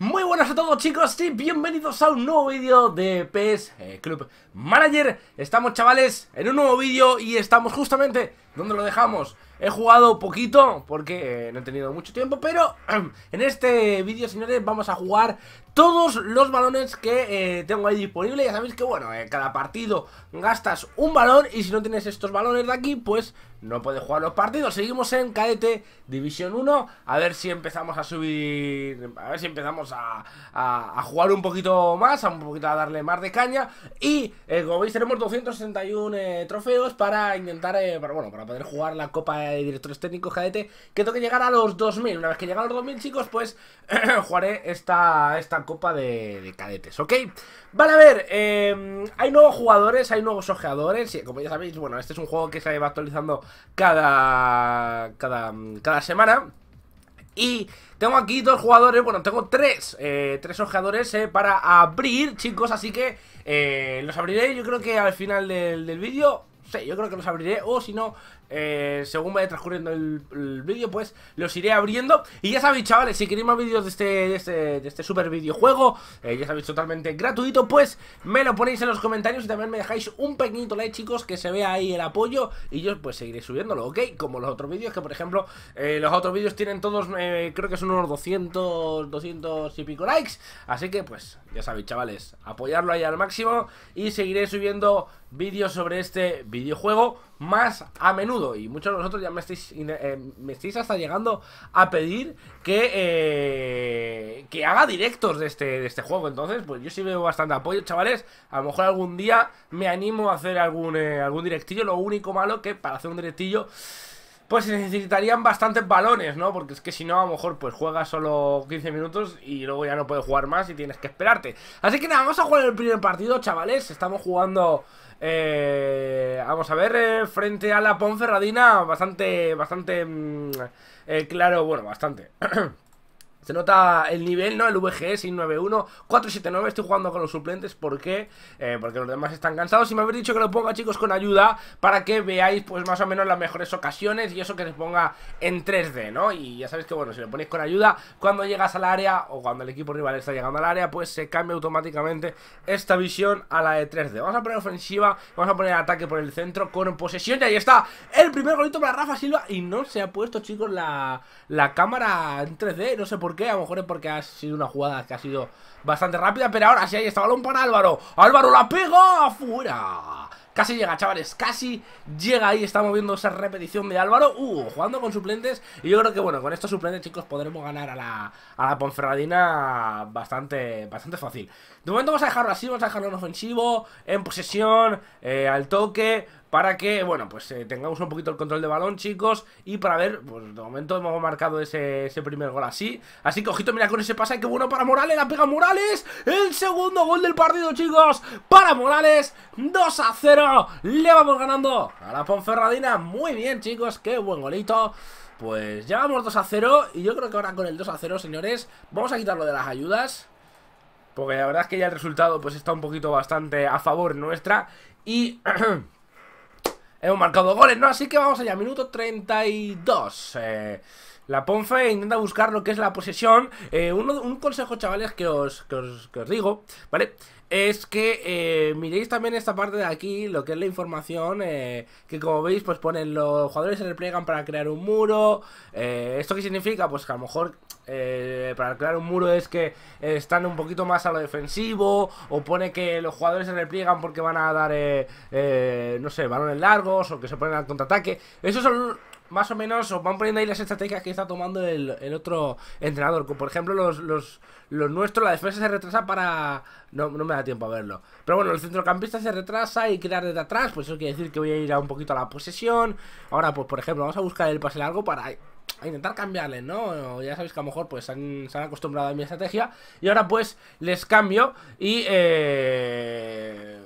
Muy buenas a todos chicos y bienvenidos a un nuevo vídeo de PS eh, Club Manager Estamos chavales en un nuevo vídeo y estamos justamente donde lo dejamos He jugado poquito porque eh, no he tenido mucho tiempo Pero en este vídeo señores vamos a jugar todos los balones que eh, tengo ahí disponible. Ya sabéis que, bueno, en eh, cada partido gastas un balón y si no tienes estos balones de aquí, pues no puedes jugar los partidos. Seguimos en Cadete División 1. A ver si empezamos a subir, a ver si empezamos a, jugar un poquito más, a un poquito a darle más de caña. Y, eh, como veis, tenemos 261 trofeos para intentar, bueno, para poder jugar la Copa de Directores Técnicos Cadete, que tengo que llegar a los 2000. Una vez que llegan a los 2000, chicos, pues jugaré esta... esta Copa de, Cadetes, ¿ok? Vale, a ver, em, hay nuevos jugadores, hay nuevos ojeadores, y como ya sabéis, bueno, este es un juego que se va actualizando cada, cada, cada semana. Y tengo aquí dos jugadores, bueno, tengo tres, eh, tres ojeadores eh, para abrir, chicos, así que eh, los abriré yo creo que al final del, del vídeo. Sí, yo creo que los abriré, o si no, eh, según vaya transcurriendo el, vídeo, pues los iré abriendo. Y ya sabéis, chavales, si queréis más vídeos de este, de este, este super videojuego, eh, ya sabéis, totalmente gratuito, pues me lo ponéis en los comentarios y también me dejáis un pequeñito like, chicos, que se vea ahí el apoyo. Y yo pues seguiré subiéndolo, ¿ok? Como los otros vídeos, que por ejemplo, eh, los otros vídeos tienen todos, creo que son unos 200, 200 y pico likes. Así que pues, ya sabéis, chavales, apoyarlo ahí al máximo y seguiré subiendo vídeos sobre este videojuego más a menudo. Y muchos de vosotros ya me estáis, eh, me estáis hasta llegando a pedir que, eh, que haga directos de este, de este juego. Entonces, pues yo sí veo bastante apoyo, chavales. A lo mejor algún día me animo a hacer algún, eh, algún directillo. Lo único malo que para hacer un directillo pues se necesitarían bastantes balones, ¿no? Porque es que si no, a lo mejor pues juegas solo 15 minutos y luego ya no puedes jugar más y tienes que esperarte. Así que nada, vamos a jugar el primer partido, chavales. Estamos jugando, eh, vamos a ver, eh, frente a la Ponferradina, bastante, bastante, mm, eh, claro, bueno, bastante. Se nota el nivel, ¿no? El VG 91 479. Estoy jugando con los suplentes. ¿Por qué? Eh, porque los demás están cansados. Y me habéis dicho que lo ponga, chicos, con ayuda para que veáis, pues, más o menos las mejores ocasiones y eso que les ponga en 3D, ¿no? Y ya sabéis que, bueno, si lo ponéis con ayuda, cuando llegas al área o cuando el equipo rival está llegando al área, pues se cambia automáticamente esta visión a la de 3D. Vamos a poner ofensiva, vamos a poner ataque por el centro con posesión. Y ahí está el primer golito para Rafa Silva. Y no se ha puesto, chicos, la, la cámara en 3D. No sé por por qué. A lo mejor es porque ha sido una jugada que ha sido bastante rápida. Pero ahora sí, ahí está balón para Álvaro. Álvaro la pega afuera. Casi llega, chavales, casi llega ahí. Estamos viendo esa repetición de Álvaro. Uh, jugando con suplentes. Y yo creo que, bueno, con estos suplentes, chicos, podremos ganar a la, a la Ponferradina bastante, bastante fácil. De momento vamos a dejarlo así, vamos a dejarlo en ofensivo, en posesión, eh, al toque para que, bueno, pues eh, tengamos un poquito el control de balón, chicos, y para ver, pues de momento hemos marcado ese, primer gol así, así que ojito, mira con ese pase, ¡Qué bueno para Morales, la pega Morales, el segundo gol del partido, chicos, para Morales, 2 a 0, le vamos ganando a la Ponferradina, muy bien, chicos, qué buen golito. Pues ya vamos 2 a 0 y yo creo que ahora con el 2 a 0, señores, vamos a quitarlo de las ayudas. Porque la verdad es que ya el resultado pues está un poquito bastante a favor nuestra y... hemos marcado goles, ¿no? Así que vamos allá, minuto 32. Eh, la Ponfe intenta buscar lo que es la posesión. Eh, un consejo, chavales, que os, digo, ¿vale? Es que eh, miréis también esta parte de aquí, lo que es la información, eh, que como veis, pues ponen los jugadores se repliegan para crear un muro. ¿Esto qué significa? Pues que a lo mejor para crear un muro es que están un poquito más a lo defensivo o pone que los jugadores se repliegan porque van a dar, no sé, balones largos o que se ponen al contraataque. Esos son más o menos os van poniendo ahí las estrategias que está tomando el, otro entrenador. Como por ejemplo, los, los, nuestros, la defensa se retrasa para. No, me da tiempo a verlo. Pero bueno, el centrocampista se retrasa y quedar desde atrás. Pues eso quiere decir que voy a ir a un poquito a la posesión. Ahora, pues por ejemplo, vamos a buscar el pase largo para intentar cambiarles, ¿no? Ya sabéis que a lo mejor pues se han acostumbrado a mi estrategia y ahora pues les cambio y eh,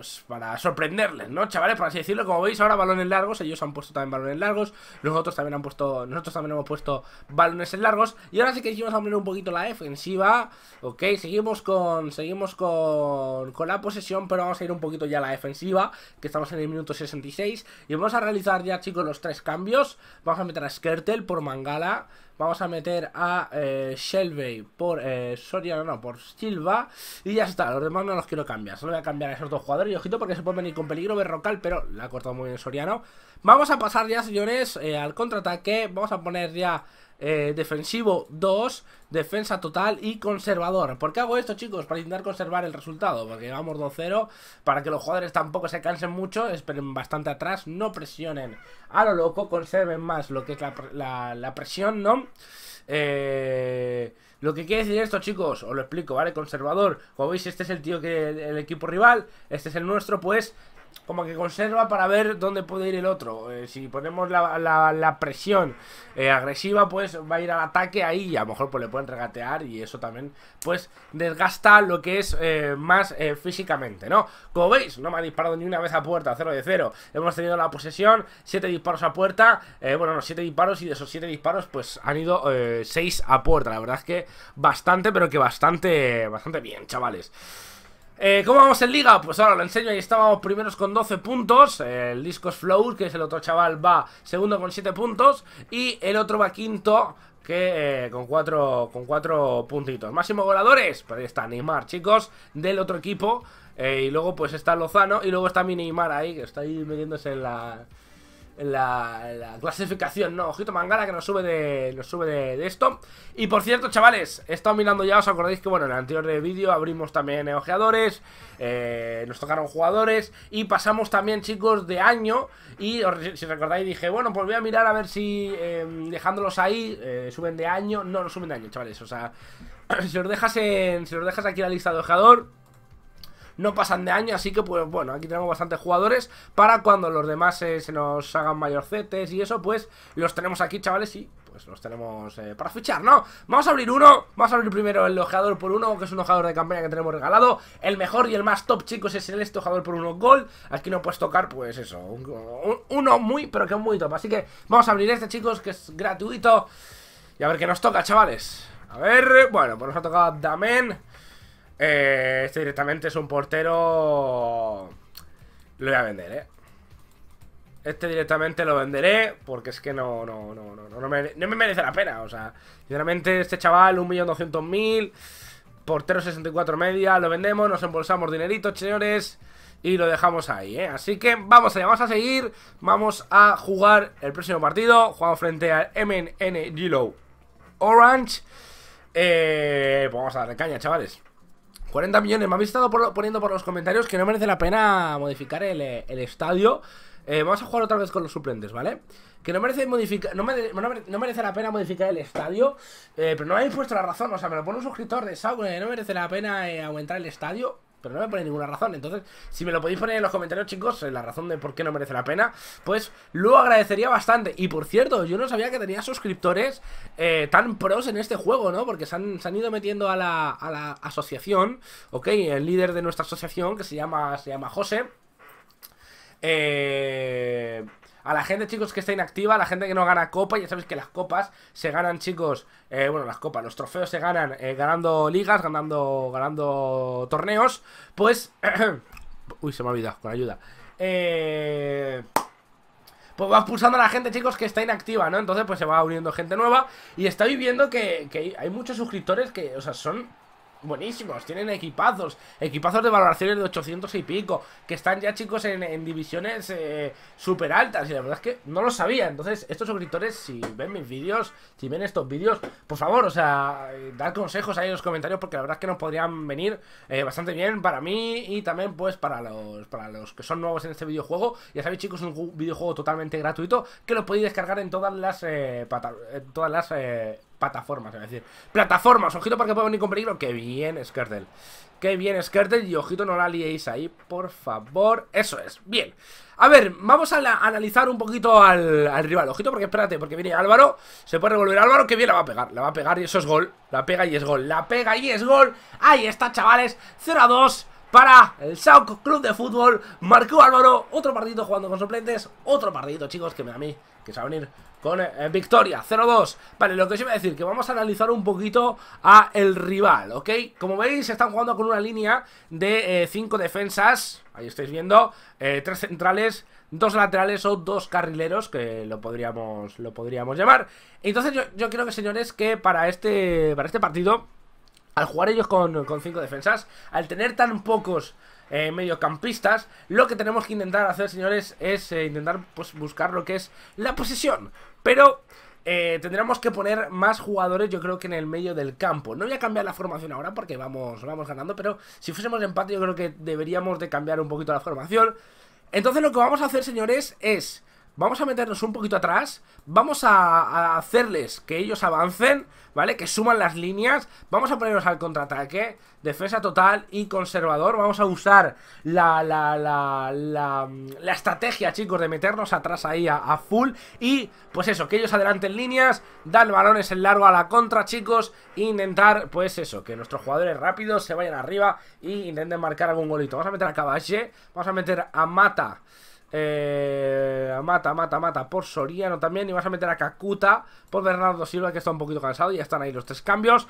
pues, para sorprenderles, ¿no, chavales? Por así decirlo, como veis ahora balones largos, ellos han puesto también balones largos, nosotros también han puesto, nosotros también hemos puesto balones en largos, y ahora sí que a abrir un poquito la defensiva, ok, seguimos con, seguimos con, con la posesión, pero vamos a ir un poquito ya a la defensiva, que estamos en el minuto 66, y vamos a realizar ya, chicos, los tres cambios, vamos a meter a Skertel por Mangala, Vamos a meter a eh, Shelby por eh, Soriano, no, por Silva. Y ya está, los demás no los quiero cambiar. Solo voy a cambiar a esos dos jugadores. Y ojito porque se puede venir con peligro Berrocal, pero la ha cortado muy bien Soriano. Vamos a pasar ya, señores, eh, al contraataque. Vamos a poner ya eh, defensivo 2, defensa total y conservador. ¿Por qué hago esto, chicos? Para intentar conservar el resultado, porque vamos 2-0, para que los jugadores tampoco se cansen mucho, esperen bastante atrás, no presionen a lo loco, conserven más lo que es la, presión, ¿no? Eh, lo que quiere decir esto, chicos, os lo explico, ¿vale? Conservador, como veis, este es el tío que el equipo rival, este es el nuestro, pues como que conserva para ver dónde puede ir el otro. Eh, si ponemos la, presión eh, agresiva, pues va a ir al ataque ahí y a lo mejor pues, le pueden regatear y eso también pues desgasta lo que es eh, más físicamente, ¿no? Como veis, no me ha disparado ni una vez a puerta, 0 de 0. Hemos tenido la posesión, 7 disparos a puerta, bueno, no, 7 disparos y de esos 7 disparos pues han ido 6 a puerta. La verdad es que bastante, pero que bastante, bastante bien, chavales. Eh, ¿Cómo vamos en liga? Pues ahora lo enseño, ahí estábamos primeros con 12 puntos, el Discos Flow, que es el otro chaval, va segundo con 7 puntos y el otro va quinto que eh, con, cuatro, con cuatro puntitos. Máximo goladores, pues ahí está Neymar, chicos, del otro equipo eh, y luego pues está Lozano y luego está mi Neymar ahí, que está ahí metiéndose en la la, clasificación, ¿no? Ojito Mangala que nos sube de nos sube de, esto. Y por cierto, chavales, he estado mirando ya, os acordáis que, bueno, en el anterior vídeo abrimos también ojeadores, eh, nos tocaron jugadores y pasamos también, chicos, de año. Y si recordáis, dije, bueno, pues voy a mirar a ver si em, dejándolos ahí eh, suben de año. No, no suben de año, chavales, o sea, si os dejas, en, si los dejas aquí la lista de ojeador no pasan de año, así que pues bueno, aquí tenemos bastantes jugadores para cuando los demás eh, se nos hagan mayorcetes y eso, pues los tenemos aquí, chavales, y pues los tenemos eh, para fichar, ¿no? Vamos a abrir uno, vamos a abrir primero el ojeador por uno, que es un ojeador de campaña que tenemos regalado. El mejor y el más top, chicos, es el este ojeador por uno gold. Aquí no puedes tocar, pues eso, uno muy, pero que muy top. Así que vamos a abrir este, chicos, que es gratuito. Y a ver qué nos toca, chavales. A ver, bueno, pues nos ha tocado Damen. Eh, este directamente es un portero... Lo voy a vender, ¿eh? Este directamente lo venderé porque es que no, no, no, no, no, me, no me merece la pena. O sea, sinceramente este chaval, 1.200.000, portero 64 media, lo vendemos, nos embolsamos dinerito, señores, y lo dejamos ahí, ¿eh? Así que vamos allá, vamos a seguir, vamos a jugar el próximo partido, jugamos frente al MNN Yellow Orange. Eh, pues vamos a darle caña, chavales. 40 millones. Me habéis estado poniendo por los comentarios que no merece la pena modificar el, eh, estadio. Eh, vamos a jugar otra vez con los suplentes, ¿vale? Que no merece modificar. No, merece la pena modificar el estadio. Eh, pero no habéis puesto la razón. O sea, me lo pone un suscriptor de Sau, no merece la pena aumentar el estadio. Pero no me pone ninguna razón. Entonces, si me lo podéis poner en los comentarios, chicos, la razón de por qué no merece la pena, pues lo agradecería bastante. Y por cierto, yo no sabía que tenía suscriptores eh, tan pros en este juego, ¿no? Porque se han, ido metiendo a la, a la, asociación, ¿ok? El líder de nuestra asociación, que se llama, se llama José. Eh, a la gente, chicos, que está inactiva, a la gente que no gana copa, ya sabéis que las copas se ganan, chicos, eh, bueno, las copas, los trofeos se ganan eh, ganando ligas, ganando, ganando torneos, pues... Uy, se me ha olvidado, con ayuda. Eh, pues va pulsando a la gente, chicos, que está inactiva, ¿no? Entonces, pues se va uniendo gente nueva. Y está viviendo que, que hay muchos suscriptores que, o sea, son buenísimos, tienen equipazos, equipazos de valoraciones de 800 y pico, que están ya chicos en, divisiones eh, súper altas y la verdad es que no lo sabía, entonces estos suscriptores, si ven mis vídeos, si ven estos vídeos, por favor, o sea, dar consejos ahí en los comentarios porque la verdad es que nos podrían venir eh, bastante bien para mí y también pues para los, para los que son nuevos en este videojuego, ya sabéis chicos, es un videojuego totalmente gratuito que lo podéis descargar en todas las, eh, todas las eh, plataformas, es decir, plataformas, ojito porque puede venir con peligro, que bien Skirtle, que bien Skirtle y ojito no la liéis ahí, por favor, eso es, bien, a ver, vamos a, analizar un poquito al, rival, ojito porque espérate, porque viene Álvaro, se puede revolver Álvaro, que bien la va a pegar, la va a pegar y eso es gol, la pega y es gol, la pega y es gol, ahí está chavales, 0 a 2, para el Shao Club de Fútbol. Marcó Álvaro, otro partido jugando con suplentes, otro partido, chicos, que me da a mí, que se va a venir con eh, eh, victoria 0-2 Vale, lo que os iba a decir, que vamos a analizar un poquito a el rival, ¿ok? Como veis, están jugando con una línea de 5 eh, defensas Ahí estáis viendo, 3 centrales, 2 laterales o 2 carrileros Que lo podríamos, lo podríamos llamar Entonces yo, yo creo que señores, que para este, para este partido Al jugar ellos con 5 defensas Al tener tan pocos... mediocampistas, lo que tenemos que intentar hacer, señores, es intentar pues, buscar lo que es la posesión. Pero eh, tendremos que poner más jugadores, yo creo que en el medio del campo. No voy a cambiar la formación ahora porque vamos, vamos ganando, pero si fuésemos empate yo creo que deberíamos de cambiar un poquito la formación. Entonces lo que vamos a hacer, señores, es Vamos a meternos un poquito atrás, vamos a, hacerles que ellos avancen, ¿vale? Que suman las líneas, vamos a ponernos al contraataque, defensa total y conservador, vamos a usar la, la, estrategia, chicos, de meternos atrás ahí a, full y pues eso, que ellos adelanten líneas, dan balones en largo a la contra, chicos, e intentar, pues eso, que nuestros jugadores rápidos se vayan arriba e intenten marcar algún golito. Vamos a meter a Caballé, vamos a meter a Mata eh, mata, mata, mata por Soriano también. Y vas a meter a Kakuta por Bernardo Silva, que está un poquito cansado. Y ya están ahí los tres cambios.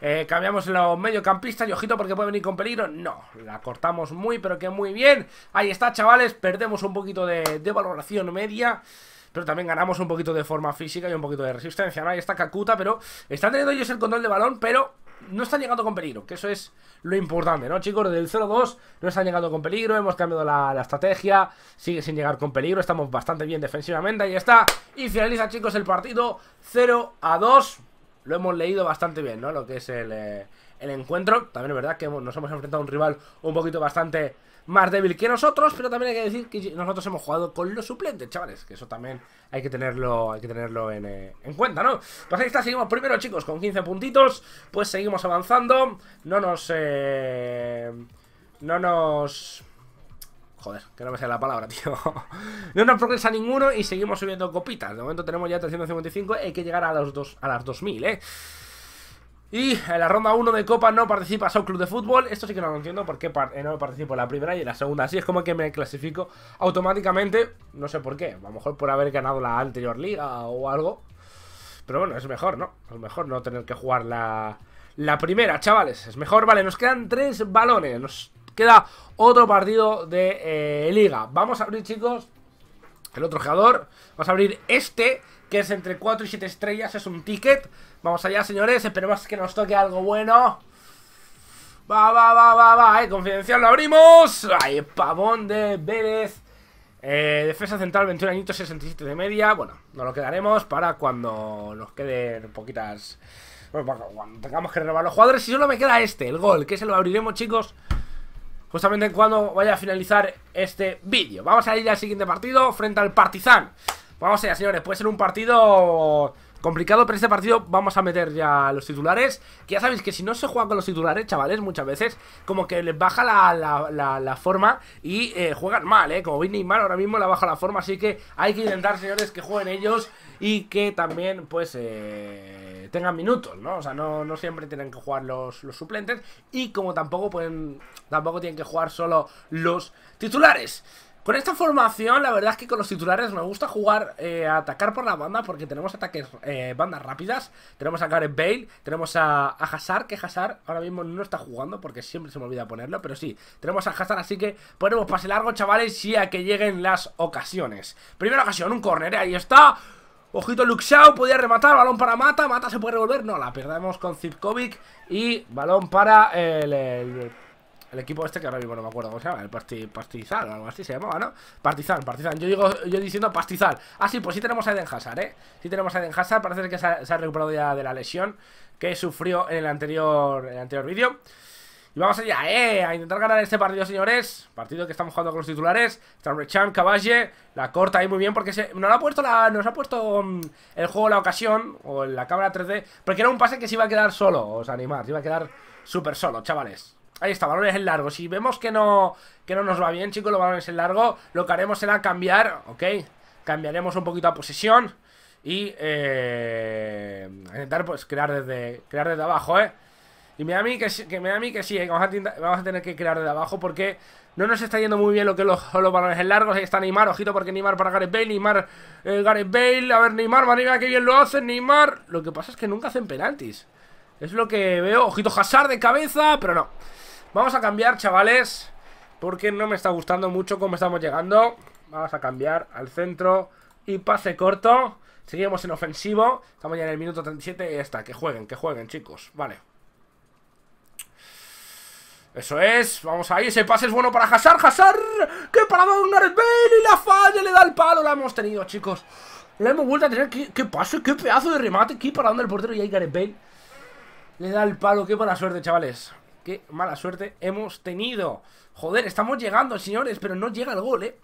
Cambiamos eh, cambiamos los mediocampistas y ojito porque puede venir con peligro. No, la cortamos muy, pero que muy bien. Ahí está, chavales. Perdemos un poquito de, de valoración media pero también ganamos un poquito de forma física y un poquito de resistencia. ¿no? Ahí está Kakuta, pero están teniendo ellos el control de balón, pero no están llegando con peligro, que eso es lo importante, ¿no, chicos? Del 0-2 no están llegando con peligro, hemos cambiado la, estrategia, sigue sin llegar con peligro, estamos bastante bien defensivamente, ahí está. Y finaliza, chicos, el partido 0-2. Lo hemos leído bastante bien, ¿no? Lo que es el, eh, encuentro. También es verdad que nos hemos enfrentado a un rival un poquito bastante más débil que nosotros, pero también hay que decir que nosotros hemos jugado con los suplentes, chavales, que eso también hay que tenerlo, hay que tenerlo en, eh, cuenta, ¿no? Pues ahí está, seguimos primero, chicos, con 15 puntitos, pues seguimos avanzando, no nos... Eh, no nos... Joder, que no me sea la palabra, tío. No nos progresa ninguno y seguimos subiendo copitas. De momento tenemos ya 355, hay que llegar a, los dos, a las 2000, ¿eh? Y en la ronda 1 de Copa no participa Soul Club de Fútbol. Esto sí que no lo entiendo por qué eh, no participo en la primera y en la segunda. Así es como que me clasifico automáticamente. No sé por qué. A lo mejor por haber ganado la anterior liga o algo. Pero bueno, es mejor, ¿no? Es mejor no tener que jugar la, primera, chavales. Es mejor, vale. Nos quedan tres balones. Nos queda otro partido de eh, liga. Vamos a abrir, chicos, el otro jugador. Vamos a abrir este que es entre 4 y 7 estrellas, es un ticket. Vamos allá, señores, esperemos que nos toque algo bueno. Va, va, va, va, va, eh, confidencial, lo abrimos. Ay, pavón de Vélez. Eh, defensa central, 21 añitos, 67 de media. Bueno, nos lo quedaremos para cuando nos queden poquitas... Bueno, cuando tengamos que renovar los jugadores. Y solo me queda este, el gol, que se lo abriremos, chicos justamente cuando vaya a finalizar este vídeo. Vamos a ir al siguiente partido frente al Partizan. Vamos allá, señores, puede ser un partido complicado, pero este partido vamos a meter ya los titulares. Que ya sabéis que si no se juega con los titulares, chavales, muchas veces como que les baja la, forma y eh, juegan mal, ¿eh? Como y Mal ahora mismo le baja la forma, así que hay que intentar, señores, que jueguen ellos y que también, pues, eh, tengan minutos, ¿no? O sea, no, siempre tienen que jugar los, los, suplentes y como tampoco pueden, tampoco tienen que jugar solo los titulares. Con esta formación, la verdad es que con los titulares me gusta jugar eh, a atacar por la banda porque tenemos ataques, eh, bandas rápidas. Tenemos a Gareth Bale, tenemos a, que Hazard ahora mismo no está jugando porque siempre se me olvida ponerlo, pero sí, tenemos a Hazard, así que ponemos pase largo, chavales, si a que lleguen las ocasiones. Primera ocasión, un corner, ahí está. Ojito Luxao, podía rematar, balón para Mata, Mata se puede revolver, no, la perdemos con Zipkovic y balón para el el equipo este que ahora mismo no me acuerdo cómo se llama, el Pastizal o algo así se llamaba, ¿no? Partizan, Partizan, yo digo, yo diciendo Pastizal Ah, sí, pues sí tenemos a Eden Hazard, ¿eh? Sí tenemos a Eden Hazard, parece que se ha, recuperado ya de la lesión que sufrió en el anterior, en el anterior vídeo. Y vamos allá, eh, a intentar ganar este partido, señores Partido que estamos jugando con los titulares Recham, Cavalle la corta ahí muy bien Porque se, nos, ha puesto la, nos ha puesto mm, el juego la ocasión O la cámara 3D Porque era un pase que se iba a quedar solo, os animar Se iba a quedar súper solo, chavales Ahí está, balones en largo. Si vemos que no, que no nos va bien, chicos, los balones en largo, lo que haremos será cambiar, ¿ok? Cambiaremos un poquito a posición y eh, intentar pues crear desde, crear desde abajo, ¿eh? Y me da a mí que, que sí, eh, vamos, a tener que crear desde abajo porque no nos está yendo muy bien lo que los, los balones en largos. Ahí está Neymar, ojito porque Neymar para Gareth Bale, Neymar, eh, Gareth Bale, a ver Neymar, madre qué bien lo hacen, Neymar. Lo que pasa es que nunca hacen penaltis. Es lo que veo, ojito Hazard de cabeza, pero no. Vamos a cambiar, chavales, porque no me está gustando mucho cómo estamos llegando. Vamos a cambiar al centro y pase corto. Seguimos en ofensivo. Estamos ya en el minuto 37 y ya está. Que jueguen, que jueguen, chicos. Vale. Eso es, vamos ahí, ese pase es bueno para Hazard, Hazard, Qué para de Gareth Bale y la falla, le da el palo, la hemos tenido, chicos. La hemos vuelto a tener, qué, pase, qué pedazo de remate, qué parada del portero y ahí Gareth Bale. Le da el palo, qué buena suerte, chavales. Qué mala suerte hemos tenido. Joder, estamos llegando, señores, pero no llega el gol, ¿eh?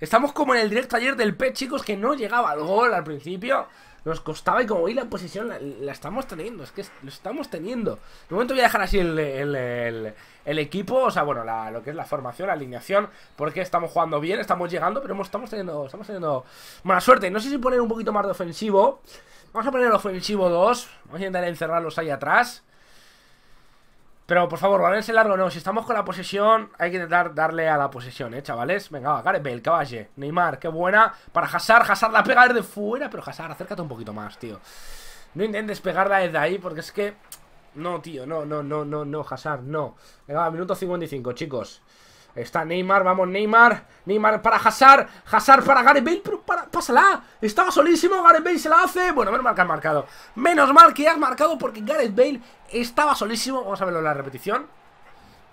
Estamos como en el directo ayer del PET, chicos, que no llegaba el gol al principio. Nos costaba y como hoy la posición la, estamos teniendo, es que lo estamos teniendo. De momento voy a dejar así el, el, equipo, o sea, bueno, lo que es la formación, la alineación, porque estamos jugando bien, estamos llegando, pero hemos, estamos, teniendo, estamos teniendo mala suerte. No sé si poner un poquito más de ofensivo. Vamos a poner el ofensivo 2, vamos a intentar encerrarlos ahí atrás. Pero por favor, valerse largo no. Si estamos con la posesión, hay que intentar darle a la posesión, ¿eh, chavales? Venga, va, Gareth Bale, caballe. Neymar, qué buena. Para Hazard, Hazard la pega desde fuera. Pero Hazard, acércate un poquito más, tío. No intentes pegarla desde ahí porque es que... No, tío, no, no, no, no, no, Hazard, no. Venga, minuto 55, chicos. Está Neymar, vamos Neymar Neymar para Hazard, Hazard para Gareth Bale Pero para, pásala, estaba solísimo Gareth Bale se la hace, bueno, menos mal que has marcado Menos mal que has marcado porque Gareth Bale Estaba solísimo, vamos a verlo en la repetición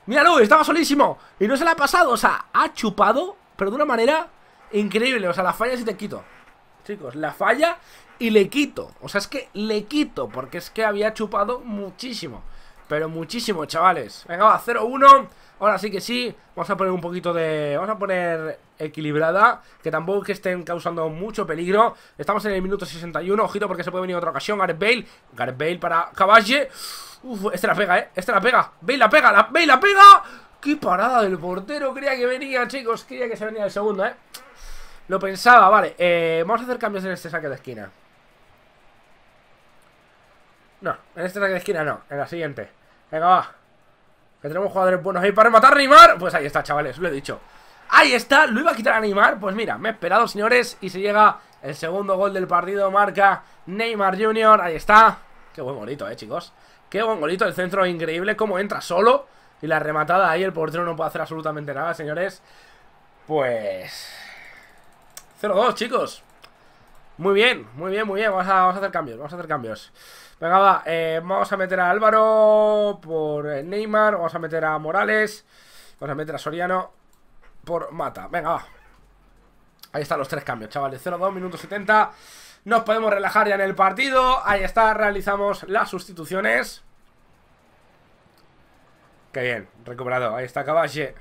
Míralo, estaba solísimo Y no se la ha pasado, o sea, ha chupado Pero de una manera increíble O sea, la falla si te quito Chicos, la falla y le quito O sea, es que le quito Porque es que había chupado muchísimo pero muchísimo, chavales. Venga, va, 0-1. Ahora sí que sí, vamos a poner un poquito de... Vamos a poner equilibrada, que tampoco que estén causando mucho peligro. Estamos en el minuto 61, ojito porque se puede venir otra ocasión. Gareth Bale, para Caballe. Uf, este la pega, ¿eh? Este la pega. Bale la pega, la... Bale la pega. ¡Qué parada del portero! Creía que venía, chicos. Creía que se venía el segundo, ¿eh? Lo pensaba, vale. Eh, vamos a hacer cambios en este saque de esquina. No, en este saque de esquina no, en la siguiente. Venga, va. Que tenemos jugadores buenos ahí para rematar a Neymar. Pues ahí está, chavales, lo he dicho. Ahí está, lo iba a quitar a Neymar. Pues mira, me he esperado, señores. Y se llega el segundo gol del partido. Marca Neymar Jr. Ahí está. Qué buen golito, eh, chicos. Qué buen golito. El centro increíble. Cómo entra solo. Y la rematada ahí. El portero no puede hacer absolutamente nada, señores. Pues... 0-2, chicos. Muy bien, muy bien, muy bien. vamos a hacer cambios, vamos a hacer cambios. Venga, va, eh, vamos a meter a Álvaro por eh, Neymar, vamos a meter a Morales, vamos a meter a Soriano por Mata. Venga, va. Ahí están los tres cambios, chavales. 0-2, minuto 70. Nos podemos relajar ya en el partido. Ahí está, realizamos las sustituciones. Qué bien, recuperado. Ahí está Caballe.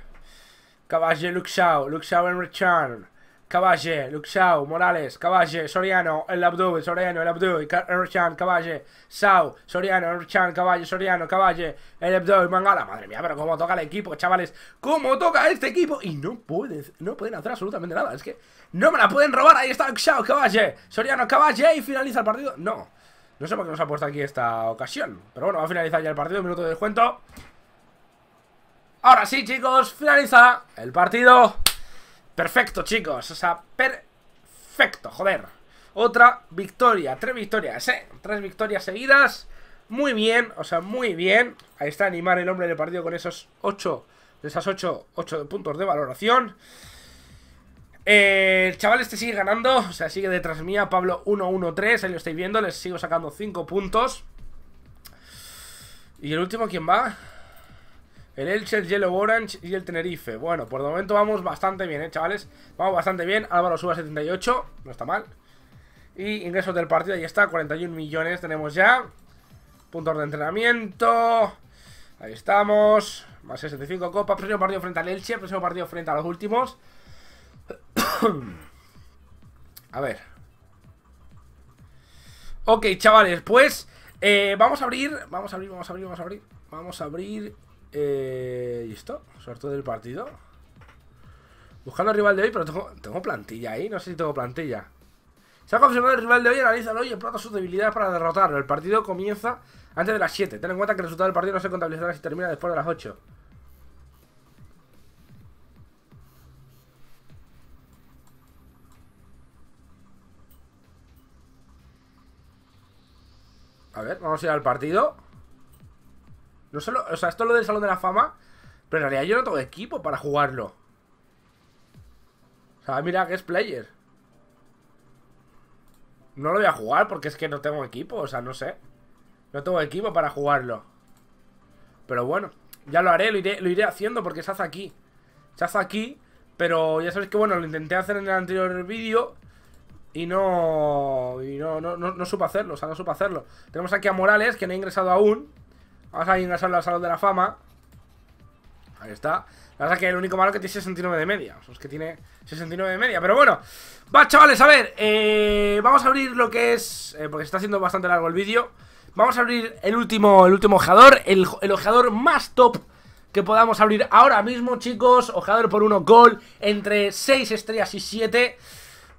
Caballe, Luxao. Luxao en return. Caballe, Luxao, Morales, Caballe, Soriano, El Abdu, Soriano, El Abdu, Erchan, Caballe, Sau, Soriano, Erchan, Caballe, Soriano, Caballe, El Abdu, Mangala. Madre mía, pero cómo toca el equipo, chavales. Cómo toca este equipo. Y no pueden, no pueden hacer absolutamente nada. Es que no me la pueden robar. Ahí está Luxao, Caballe, Soriano, Caballe. Y finaliza el partido. No. No sé por qué nos ha puesto aquí esta ocasión. Pero bueno, va a finalizar ya el partido. Minuto de descuento. Ahora sí, chicos, finaliza el partido. Perfecto, chicos. O sea, perfecto, joder. Otra victoria, tres victorias, ¿eh? Tres victorias seguidas. Muy bien, o sea, muy bien. Ahí está animar el hombre del partido con esos ocho de esas ocho, puntos de valoración. Eh, el chaval este sigue ganando, o sea, sigue detrás mía, Pablo 1-1-3, ahí lo estáis viendo, les sigo sacando cinco puntos. ¿Y el último quién va? El Elche, el Yellow Orange y el Tenerife. Bueno, por el momento vamos bastante bien, ¿eh, chavales? Vamos bastante bien. Álvaro Suba 78, no está mal. Y ingresos del partido, ahí está, 41 millones tenemos ya. Puntos de entrenamiento. Ahí estamos. Más 65 copas. Próximo partido frente al Elche, próximo partido frente a los últimos. a ver. Ok, chavales, pues eh, vamos a abrir, vamos a abrir, vamos a abrir, vamos a abrir. Vamos a abrir eh, ¿Y Sorteo del partido. Buscando rival de hoy, pero tengo, plantilla ahí. No sé si tengo plantilla. Se ha confirmado el rival de hoy, analízalo y explota sus debilidades para derrotarlo. El partido comienza antes de las 7. Ten en cuenta que el resultado del partido no se contabilizará si termina después de las 8. A ver, vamos a ir al partido. No solo, o sea, esto es lo del Salón de la Fama, pero en realidad yo no tengo equipo para jugarlo. O sea, mira que es player. No lo voy a jugar porque es que no tengo equipo, o sea, no sé. No tengo equipo para jugarlo. Pero bueno, ya lo haré, lo iré, haciendo porque se hace aquí. Se hace aquí, pero ya sabéis que bueno, lo intenté hacer en el anterior vídeo. Y no. Y no, no, no supo hacerlo, o sea, no supo hacerlo. Tenemos aquí a Morales, que no ha ingresado aún. Vamos a ingresar a la Salón de la Fama. Ahí está. La verdad que el único malo que tiene 69 de media. es que tiene 69 de media. Pero bueno. Va, chavales, a ver. Eh, vamos a abrir lo que es... Eh, porque se está haciendo bastante largo el vídeo. Vamos a abrir el último, el último ojeador. El, el ojeador más top que podamos abrir ahora mismo, chicos. Ojeador por uno gol. Entre 6 estrellas y 7.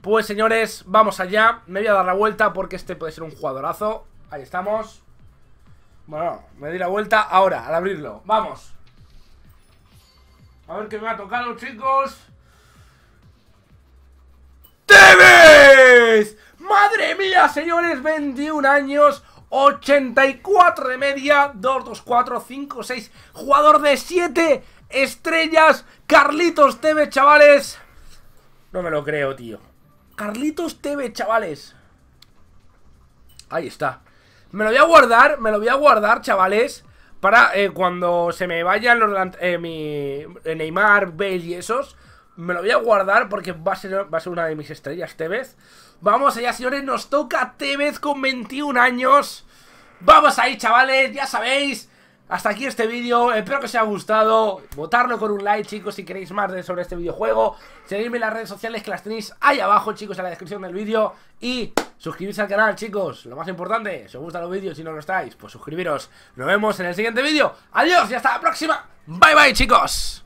Pues, señores, vamos allá. Me voy a dar la vuelta porque este puede ser un jugadorazo. Ahí estamos. Bueno, me di la vuelta ahora, al abrirlo. ¡Vamos! A ver qué me ha tocado, chicos. ¡Tevez! ¡Madre mía, señores! 21 años, 84 de media, 2, 2, 4, 5, 6, jugador de 7 estrellas, Carlitos Tevez, chavales. No me lo creo, tío. Carlitos Tevez, chavales. Ahí está. Me lo voy a guardar, me lo voy a guardar, chavales Para eh, cuando se me vayan los, eh, mi, eh, Neymar, Bale y esos Me lo voy a guardar porque va a ser, va a ser una de mis estrellas, Tevez Vamos allá, señores, nos toca Tevez con 21 años Vamos ahí, chavales, ya sabéis hasta aquí este vídeo, espero que os haya gustado Votarlo con un like, chicos, si queréis más sobre este videojuego Seguidme en las redes sociales que las tenéis ahí abajo, chicos, en la descripción del vídeo Y suscribirse al canal, chicos Lo más importante, si os gustan los vídeos y no lo estáis Pues suscribiros, nos vemos en el siguiente vídeo Adiós y hasta la próxima Bye bye, chicos